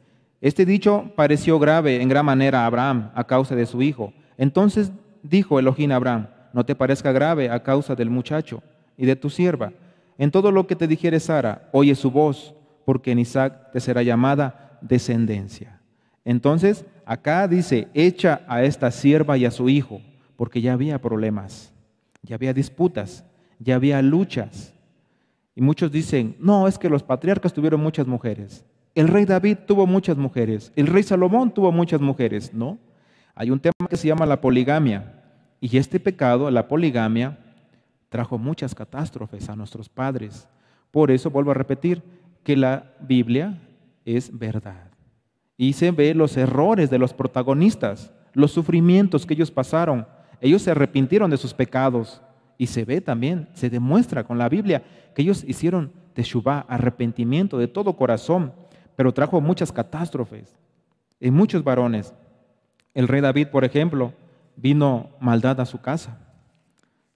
Este dicho pareció grave en gran manera a Abraham a causa de su hijo. Entonces dijo Elohim a Abraham, no te parezca grave a causa del muchacho y de tu sierva. En todo lo que te dijere Sara, oye su voz, porque en Isaac te será llamada descendencia. Entonces, acá dice, echa a esta sierva y a su hijo, porque ya había problemas, ya había disputas, ya había luchas. Y muchos dicen, no, es que los patriarcas tuvieron muchas mujeres. El rey David tuvo muchas mujeres, el rey Salomón tuvo muchas mujeres, ¿no? Hay un tema que se llama la poligamia y este pecado, la poligamia, trajo muchas catástrofes a nuestros padres. Por eso vuelvo a repetir que la Biblia es verdad. Y se ve los errores de los protagonistas, los sufrimientos que ellos pasaron. Ellos se arrepintieron de sus pecados. Y se ve también, se demuestra con la Biblia que ellos hicieron teshuva... arrepentimiento de todo corazón pero trajo muchas catástrofes en muchos varones. El rey David, por ejemplo, vino maldad a su casa.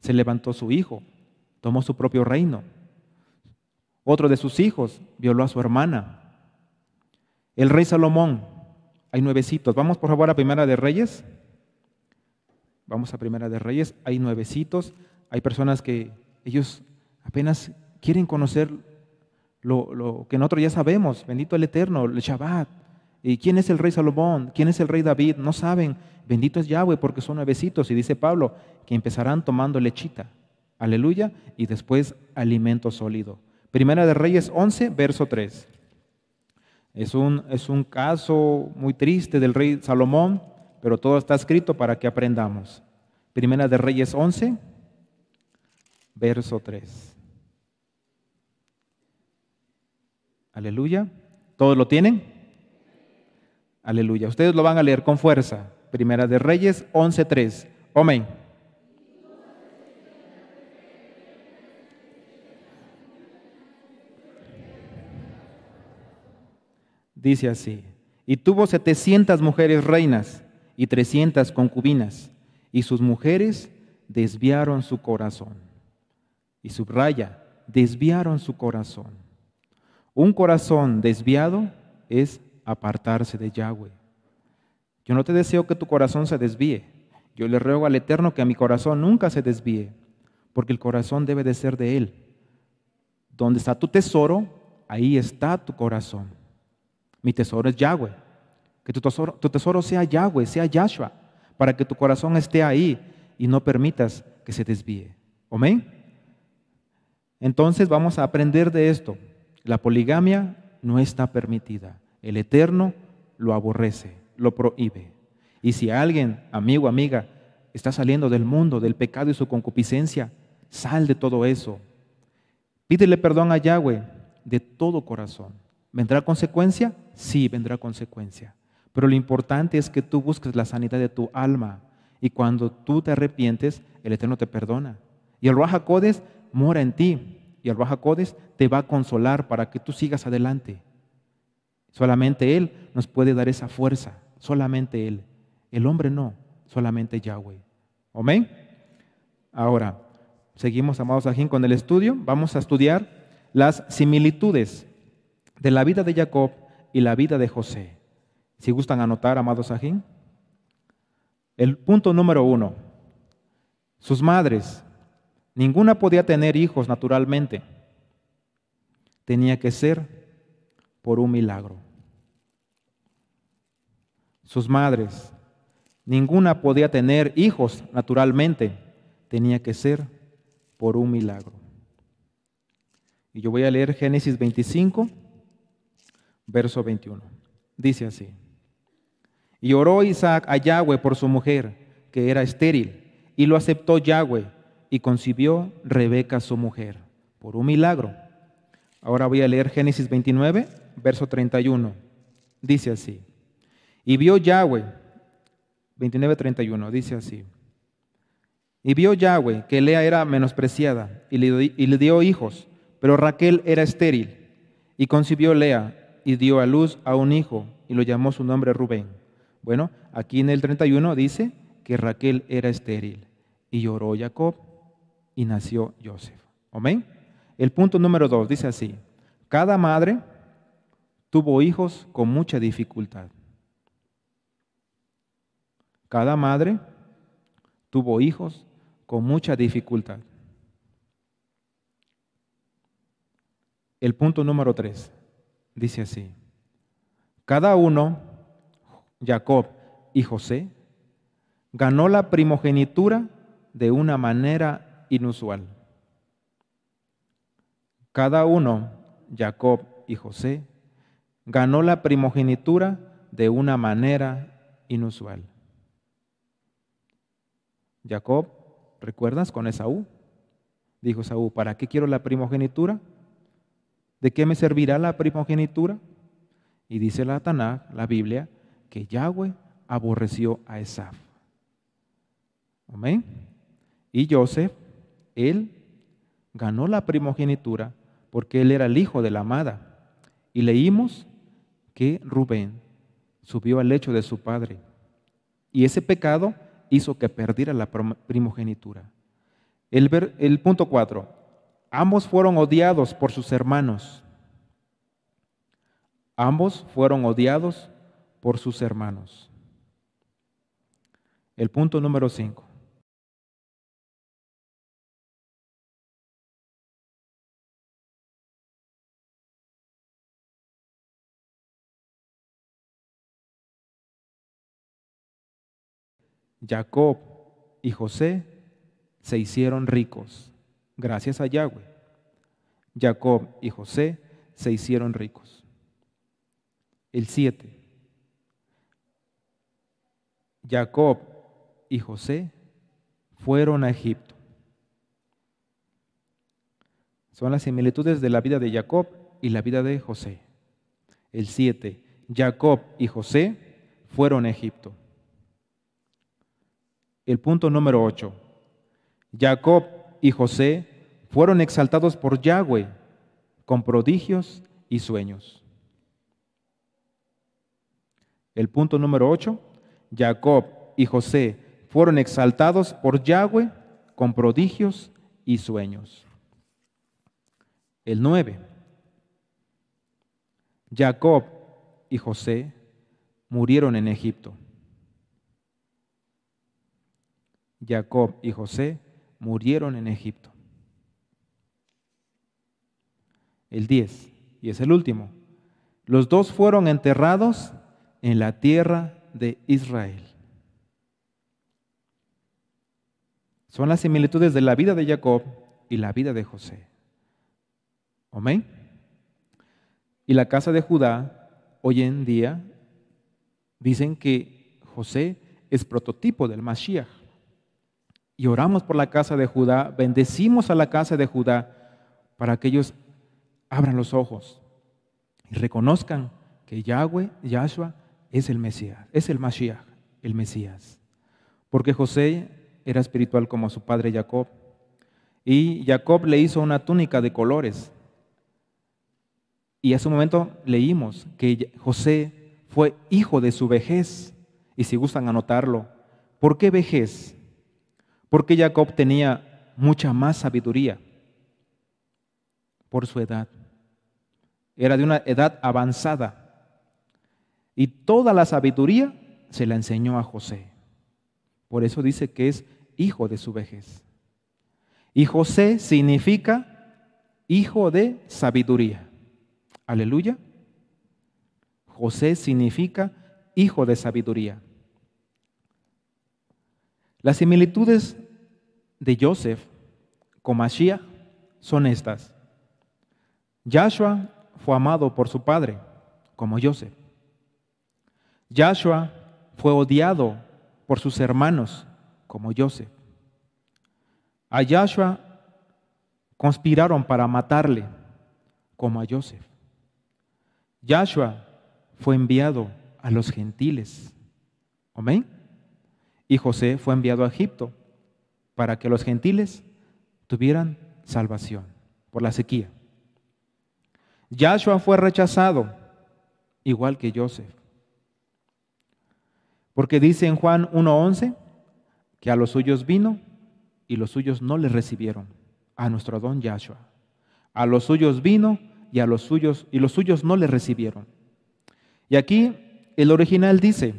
Se levantó su hijo, tomó su propio reino. Otro de sus hijos violó a su hermana. El rey Salomón, hay nuevecitos. Vamos por favor a Primera de Reyes. Vamos a Primera de Reyes, hay nuevecitos. Hay personas que ellos apenas quieren conocer lo, que nosotros ya sabemos, bendito el Eterno, el Shabbat. ¿Y quién es el rey Salomón? ¿Quién es el rey David? No saben. Bendito es Yahweh porque son nuevecitos. Y dice Pablo que empezarán tomando lechita. Aleluya. Y después alimento sólido. Primera de Reyes 11, verso 3. Es un, es un caso muy triste del rey Salomón, pero todo está escrito para que aprendamos. Primera de Reyes 11, verso 3. Aleluya. ¿Todos lo tienen? Aleluya. Ustedes lo van a leer con fuerza. Primera de Reyes 11.3. Amén. Dice así, y tuvo 700 mujeres reinas y 300 concubinas, y sus mujeres desviaron su corazón. Y subraya, desviaron su corazón. Un corazón desviado es apartarse de Yahweh. Yo no te deseo que tu corazón se desvíe. Yo le ruego al Eterno que a mi corazón nunca se desvíe, porque el corazón debe de ser de Él. Donde está tu tesoro, ahí está tu corazón. Mi tesoro es Yahweh. Que tu tesoro, tu tesoro sea Yahweh, sea Yahshua, para que tu corazón esté ahí y no permitas que se desvíe. Amén. Entonces vamos a aprender de esto. La poligamia no está permitida. El Eterno lo aborrece, lo prohíbe. Y si alguien, amigo, amiga, está saliendo del mundo, del pecado y su concupiscencia, sal de todo eso. Pídele perdón a Yahweh de todo corazón. ¿Vendrá consecuencia? Sí, vendrá consecuencia. Pero lo importante es que tú busques la sanidad de tu alma. Y cuando tú te arrepientes, el Eterno te perdona. Y el Ruach mora en ti y al Bajacodes te va a consolar para que tú sigas adelante. Solamente Él nos puede dar esa fuerza, solamente Él. El hombre no, solamente Yahweh. Amén. Ahora, seguimos, amados Ajín, con el estudio. Vamos a estudiar las similitudes de la vida de Jacob y la vida de José. Si gustan anotar, amados Ajín. El punto número uno, sus madres Ninguna podía tener hijos naturalmente. Tenía que ser por un milagro. Sus madres, ninguna podía tener hijos naturalmente. Tenía que ser por un milagro. Y yo voy a leer Génesis 25, verso 21. Dice así. Y oró Isaac a Yahweh por su mujer, que era estéril, y lo aceptó Yahweh y concibió Rebeca su mujer, por un milagro. Ahora voy a leer Génesis 29, verso 31. Dice así, y vio Yahweh, 29, 31, dice así, y vio Yahweh que Lea era menospreciada y le, dio hijos, pero Raquel era estéril, y concibió Lea y dio a luz a un hijo y lo llamó su nombre Rubén. Bueno, aquí en el 31 dice que Raquel era estéril y lloró Jacob y nació Joseph. Amén. El punto número dos dice así, cada madre tuvo hijos con mucha dificultad. Cada madre tuvo hijos con mucha dificultad. El punto número tres dice así, cada uno, Jacob y José, ganó la primogenitura de una manera inusual. Cada uno, Jacob y José, ganó la primogenitura de una manera inusual. Jacob, ¿recuerdas con Esaú? Dijo Esaú, ¿para qué quiero la primogenitura? ¿De qué me servirá la primogenitura? Y dice la la Biblia, que Yahweh aborreció a Esaú. Amén. Y Joseph él ganó la primogenitura porque él era el hijo de la amada. Y leímos que Rubén subió al lecho de su padre. Y ese pecado hizo que perdiera la primogenitura. El, punto cuatro, Ambos fueron odiados por sus hermanos. Ambos fueron odiados por sus hermanos. El punto número cinco, Jacob y José se hicieron ricos gracias a Yahweh. Jacob y José se hicieron ricos. El 7. Jacob y José fueron a Egipto. Son las similitudes de la vida de Jacob y la vida de José. El 7. Jacob y José fueron a Egipto. El punto número 8. Jacob y José fueron exaltados por Yahweh con prodigios y sueños. El punto número 8. Jacob y José fueron exaltados por Yahweh con prodigios y sueños. El 9. Jacob y José murieron en Egipto. Jacob y José murieron en Egipto. El 10, y es el último. Los dos fueron enterrados en la tierra de Israel. Son las similitudes de la vida de Jacob y la vida de José. Amén. Y la casa de Judá, hoy en día, dicen que José es prototipo del Mashiach y oramos por la casa de Judá, bendecimos a la casa de Judá para que ellos abran los ojos y reconozcan que Yahweh, Yahshua, es el Mesías, es el Mashiach, el Mesías. Porque José era espiritual como su padre Jacob. Y Jacob le hizo una túnica de colores. Y en su momento leímos que José fue hijo de su vejez. Y si gustan anotarlo, ¿por qué vejez? porque Jacob tenía mucha más sabiduría por su edad. Era de una edad avanzada. Y toda la sabiduría se la enseñó a José. Por eso dice que es hijo de su vejez. Y José significa hijo de sabiduría. Aleluya. José significa hijo de sabiduría. Las similitudes de Joseph con Mashiach son estas. Yahshua fue amado por su padre, como Joseph. Yahshua fue odiado por sus hermanos, como Joseph. A Yahshua conspiraron para matarle, como a Joseph. Yahshua fue enviado a los gentiles. Amén y José fue enviado a Egipto para que los gentiles tuvieran salvación por la sequía. Yahshua fue rechazado, igual que Joseph. Porque dice en Juan 1.11 que a los suyos vino y los suyos no le recibieron, a nuestro don Yahshua. A los suyos vino y a los suyos y los suyos no le recibieron. Y aquí el original dice,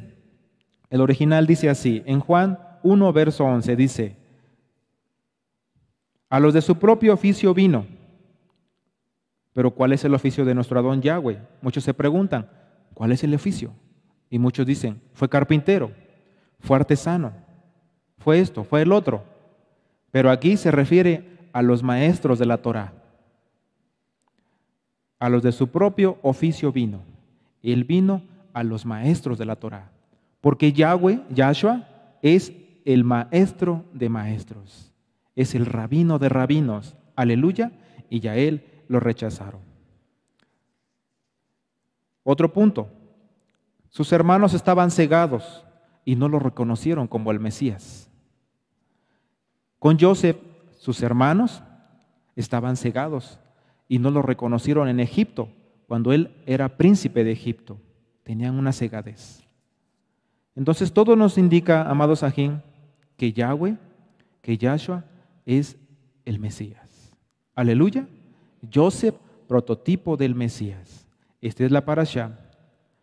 el original dice así, en Juan 1, verso 11, dice, a los de su propio oficio vino, pero ¿cuál es el oficio de nuestro Adón Yahweh? Muchos se preguntan, ¿cuál es el oficio? Y muchos dicen, fue carpintero, fue artesano, fue esto, fue el otro. Pero aquí se refiere a los maestros de la Torá, a los de su propio oficio vino. Él vino a los maestros de la Torá. Porque Yahweh, Yahshua, es el maestro de maestros, es el rabino de rabinos. Aleluya. Y ya él lo rechazaron. Otro punto. Sus hermanos estaban cegados y no lo reconocieron como el Mesías. Con Joseph, sus hermanos estaban cegados y no lo reconocieron en Egipto, cuando él era príncipe de Egipto. Tenían una cegadez. Entonces todo nos indica, amados Ajín, que Yahweh, que Yahshua es el Mesías. Aleluya. Joseph, prototipo del Mesías. Esta es la parasha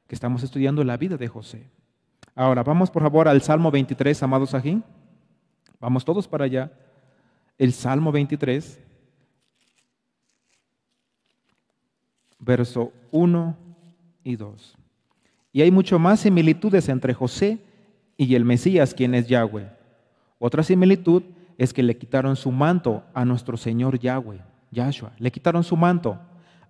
que estamos estudiando la vida de José. Ahora, vamos por favor al Salmo 23, amados Ajín. Vamos todos para allá. El Salmo 23, verso 1 y 2. Y hay mucho más similitudes entre José y el Mesías, quien es Yahweh. Otra similitud es que le quitaron su manto a nuestro Señor Yahweh, Yahshua. Le quitaron su manto.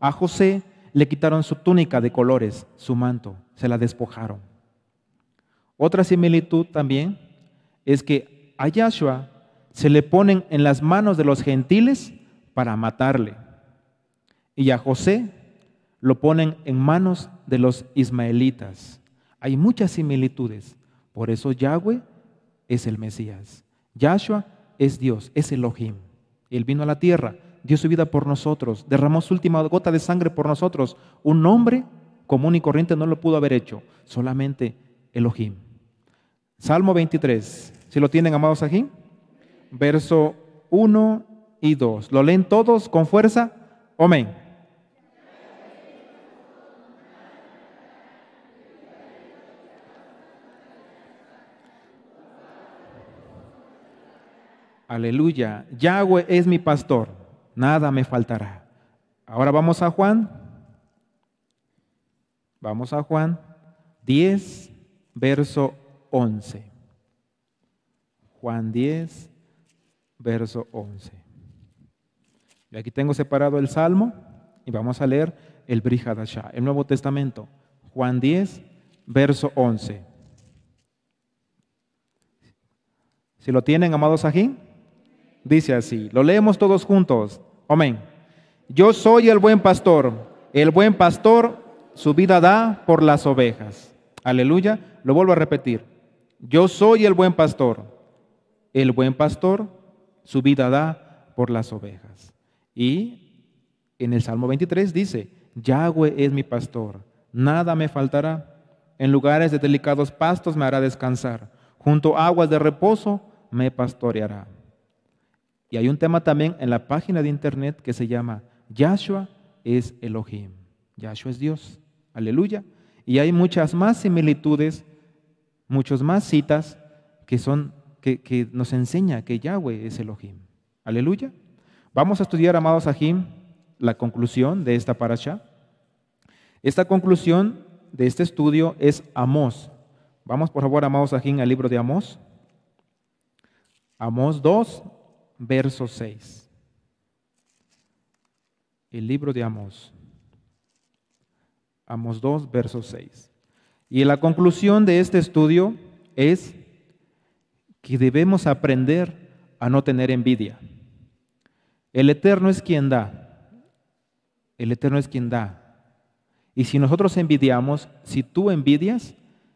A José le quitaron su túnica de colores, su manto. Se la despojaron. Otra similitud también es que a Yahshua se le ponen en las manos de los gentiles para matarle. Y a José lo ponen en manos de los ismaelitas. Hay muchas similitudes. Por eso Yahweh es el Mesías. Yahshua es Dios, es Elohim. Él vino a la tierra, dio su vida por nosotros, derramó su última gota de sangre por nosotros. Un hombre común y corriente no lo pudo haber hecho, solamente Elohim. Salmo 23, si lo tienen amados aquí, verso 1 y 2. ¿Lo leen todos con fuerza? Amén. Aleluya. Yahweh es mi pastor. Nada me faltará. Ahora vamos a Juan. Vamos a Juan 10, verso 11. Juan 10, verso 11. Y aquí tengo separado el Salmo y vamos a leer el Brihadasha, el Nuevo Testamento. Juan 10, verso 11. Si lo tienen, amados aquí dice así. Lo leemos todos juntos. Amén. Yo soy el buen pastor. El buen pastor su vida da por las ovejas. Aleluya. Lo vuelvo a repetir. Yo soy el buen pastor. El buen pastor su vida da por las ovejas. Y en el Salmo 23 dice, Yahweh es mi pastor. Nada me faltará. En lugares de delicados pastos me hará descansar. Junto a aguas de reposo me pastoreará. Y hay un tema también en la página de internet que se llama Yahshua es Elohim. Yahshua es Dios. Aleluya. Y hay muchas más similitudes, muchas más citas que son que, nos enseña que Yahweh es Elohim. Aleluya. Vamos a estudiar, amados Ajim, la conclusión de esta parasha. Esta conclusión de este estudio es Amós. Vamos, por favor, amados Ajim, al libro de Amós. Amós 2, verso 6. El libro de Amos, Amos 2, verso 6. Y la conclusión de este estudio es que debemos aprender a no tener envidia. El Eterno es quien da. El Eterno es quien da. Y si nosotros envidiamos, si tú envidias,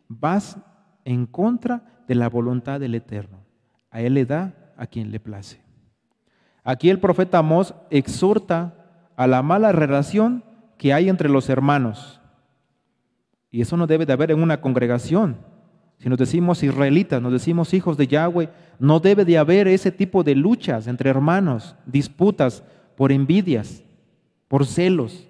vas en contra de la voluntad del Eterno. A Él le da a quien le place. Aquí el profeta Amós exhorta a la mala relación que hay entre los hermanos. Y eso no debe de haber en una congregación. Si nos decimos israelitas, nos decimos hijos de Yahweh, no debe de haber ese tipo de luchas entre hermanos, disputas por envidias, por celos,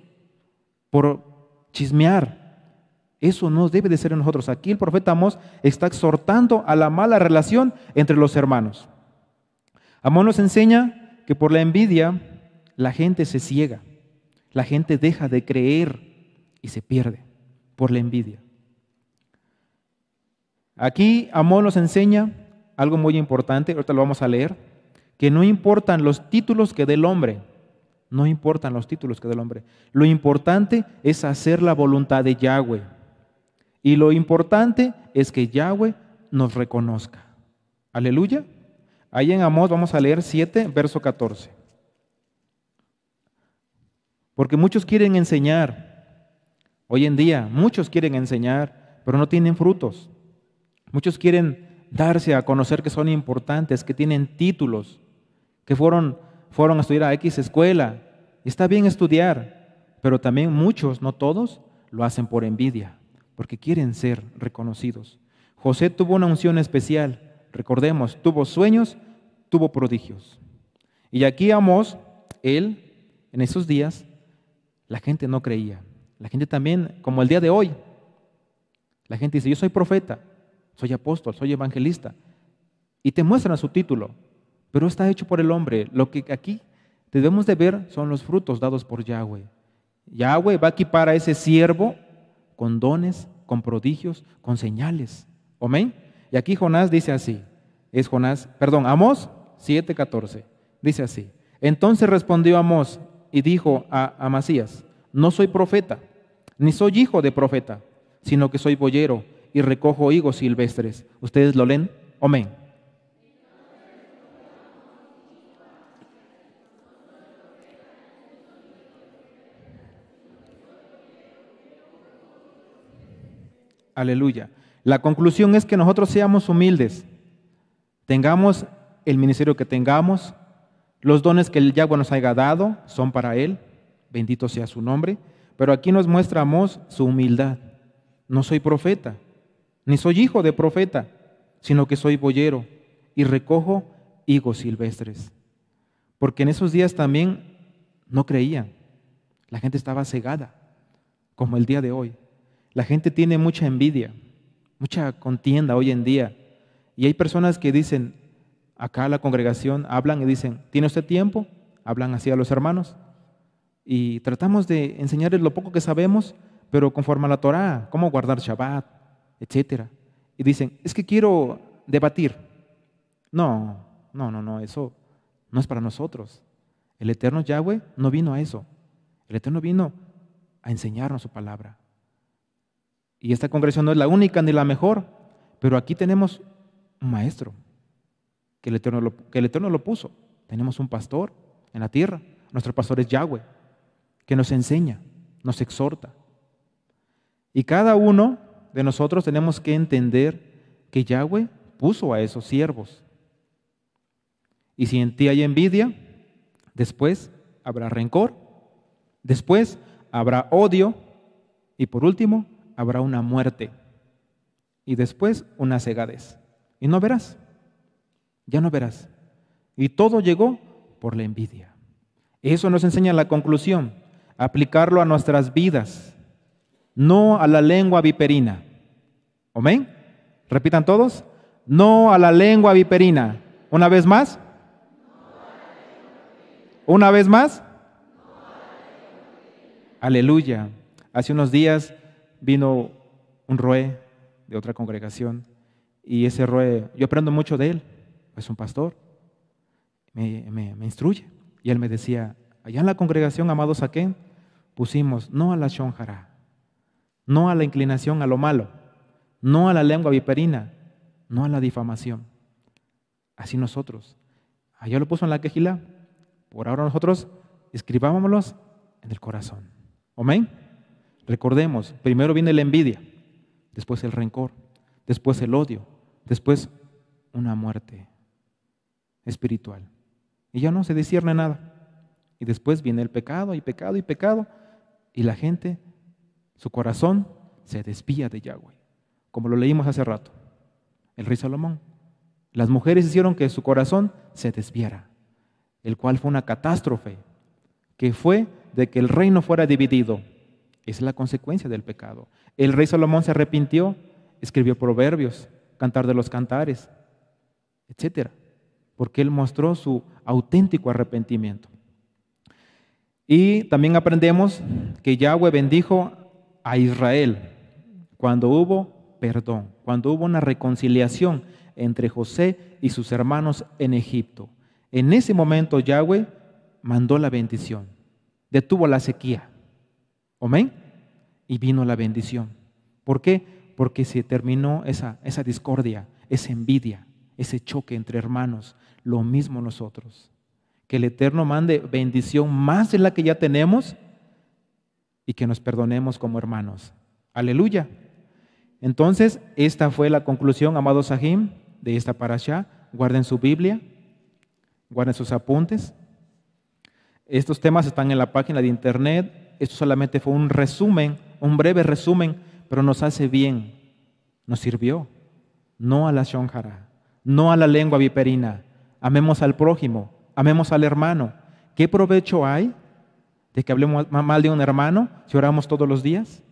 por chismear. Eso no debe de ser en nosotros. Aquí el profeta Amós está exhortando a la mala relación entre los hermanos. Amós nos enseña que por la envidia la gente se ciega, la gente deja de creer y se pierde por la envidia. Aquí Amón nos enseña algo muy importante, ahorita lo vamos a leer, que no importan los títulos que dé el hombre, no importan los títulos que dé el hombre. Lo importante es hacer la voluntad de Yahweh. Y lo importante es que Yahweh nos reconozca. Aleluya. Ahí en Amós vamos a leer 7, verso 14. Porque muchos quieren enseñar, hoy en día muchos quieren enseñar, pero no tienen frutos. Muchos quieren darse a conocer que son importantes, que tienen títulos, que fueron, fueron a estudiar a X escuela. está bien estudiar, pero también muchos, no todos, lo hacen por envidia, porque quieren ser reconocidos. José tuvo una unción especial Recordemos, tuvo sueños, tuvo prodigios. Y aquí amos él, en esos días, la gente no creía. La gente también, como el día de hoy, la gente dice, yo soy profeta, soy apóstol, soy evangelista. Y te muestran su título, pero está hecho por el hombre. Lo que aquí debemos de ver son los frutos dados por Yahweh. Yahweh va a equipar a ese siervo con dones, con prodigios, con señales. Amén. Y aquí Jonás dice así, es Jonás, perdón, Amós 7:14, dice así. Entonces respondió Amós y dijo a Amasías, no soy profeta, ni soy hijo de profeta, sino que soy boyero y recojo higos silvestres. ¿Ustedes lo leen? Amén. Aleluya. La conclusión es que nosotros seamos humildes, tengamos el ministerio que tengamos, los dones que el Yahweh nos haya dado son para Él, bendito sea su nombre, pero aquí nos muestramos su humildad. No soy profeta, ni soy hijo de profeta, sino que soy boyero y recojo higos silvestres. Porque en esos días también no creían, la gente estaba cegada, como el día de hoy. La gente tiene mucha envidia, mucha contienda hoy en día. Y hay personas que dicen, acá la congregación hablan y dicen, ¿tiene usted tiempo? Hablan así a los hermanos. Y tratamos de enseñarles lo poco que sabemos, pero conforme a la Torá, cómo guardar Shabbat, etc. Y dicen, es que quiero debatir. No, no, no, no, eso no es para nosotros. El eterno Yahweh no vino a eso. El eterno vino a enseñarnos su palabra, y esta congregación no es la única ni la mejor, pero aquí tenemos un maestro que el Eterno lo, que el Eterno lo puso. Tenemos un pastor en la tierra. Nuestro pastor es Yahweh, que nos enseña, nos exhorta. Y cada uno de nosotros tenemos que entender que Yahweh puso a esos siervos. Y si en ti hay envidia, después habrá rencor, después habrá odio y por último habrá una muerte y después una cegadez. Y no verás, ya no verás. Y todo llegó por la envidia. Eso nos enseña la conclusión, aplicarlo a nuestras vidas, no a la lengua viperina. ¿Amén? Repitan todos, no a la lengua viperina. Una vez más. Una vez más. Aleluya. Hace unos días vino un roe de otra congregación y ese roe, yo aprendo mucho de él, es un pastor, me, me, instruye. Y él me decía, allá en la congregación, amado Saquén, pusimos no a la shonjara, no a la inclinación a lo malo, no a la lengua viperina, no a la difamación. Así nosotros. Allá lo puso en la quejila, por ahora nosotros escribámoslos en el corazón. Amén. Recordemos, primero viene la envidia, después el rencor, después el odio, después una muerte espiritual. Y ya no se discierne nada. Y después viene el pecado y pecado y pecado. Y la gente, su corazón se desvía de Yahweh. Como lo leímos hace rato, el rey Salomón. Las mujeres hicieron que su corazón se desviara, el cual fue una catástrofe, que fue de que el reino fuera dividido es la consecuencia del pecado. El rey Salomón se arrepintió, escribió proverbios, cantar de los cantares, etcétera, porque él mostró su auténtico arrepentimiento. Y también aprendemos que Yahweh bendijo a Israel cuando hubo perdón, cuando hubo una reconciliación entre José y sus hermanos en Egipto. En ese momento Yahweh mandó la bendición, detuvo la sequía. Amén. Y vino la bendición. ¿Por qué? Porque se terminó esa, esa discordia, esa envidia, ese choque entre hermanos. Lo mismo nosotros. Que el Eterno mande bendición más de la que ya tenemos y que nos perdonemos como hermanos. Aleluya. Entonces, esta fue la conclusión, amados Sahim, de esta allá Guarden su Biblia, guarden sus apuntes. Estos temas están en la página de internet esto solamente fue un resumen, un breve resumen, pero nos hace bien. Nos sirvió. No a la shonjara, no a la lengua viperina. Amemos al prójimo, amemos al hermano. ¿Qué provecho hay de que hablemos mal de un hermano si oramos todos los días?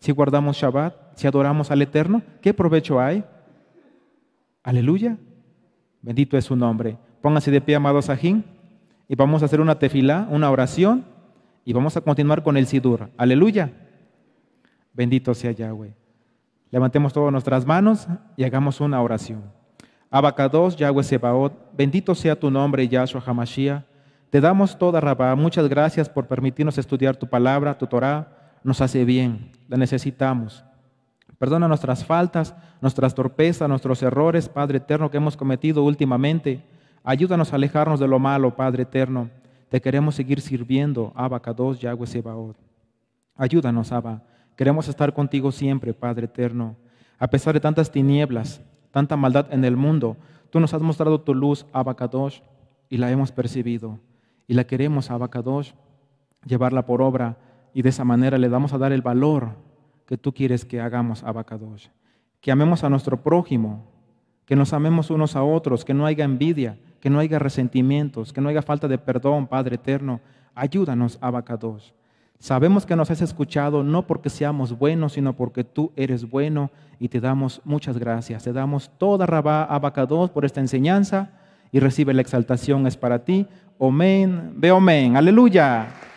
Si guardamos Shabbat, si adoramos al Eterno, ¿qué provecho hay? Aleluya. Bendito es su nombre. Pónganse de pie, amados Sajín, y vamos a hacer una tefilá, una oración. Y vamos a continuar con el Sidur. Aleluya. Bendito sea Yahweh. Levantemos todas nuestras manos y hagamos una oración. Abacados, Yahweh Sebaot, bendito sea tu nombre, Yahshua Hamashiach. Te damos toda Rabá. Muchas gracias por permitirnos estudiar tu palabra, tu Torah. Nos hace bien, la necesitamos. Perdona nuestras faltas, nuestras torpezas, nuestros errores, Padre eterno, que hemos cometido últimamente. Ayúdanos a alejarnos de lo malo, Padre eterno. Te queremos seguir sirviendo, Abba Kadosh, Yahweh Sebaot. Ayúdanos, Abba. Queremos estar contigo siempre, Padre eterno. A pesar de tantas tinieblas, tanta maldad en el mundo, tú nos has mostrado tu luz, Abba y la hemos percibido. Y la queremos, Abba llevarla por obra, y de esa manera le damos a dar el valor que tú quieres que hagamos, Abba Que amemos a nuestro prójimo que nos amemos unos a otros, que no haya envidia, que no haya resentimientos, que no haya falta de perdón, Padre eterno. Ayúdanos, abacados. Sabemos que nos has escuchado no porque seamos buenos, sino porque tú eres bueno y te damos muchas gracias. Te damos toda rabá abacados por esta enseñanza y recibe la exaltación, es para ti. Amén, ve amén, aleluya.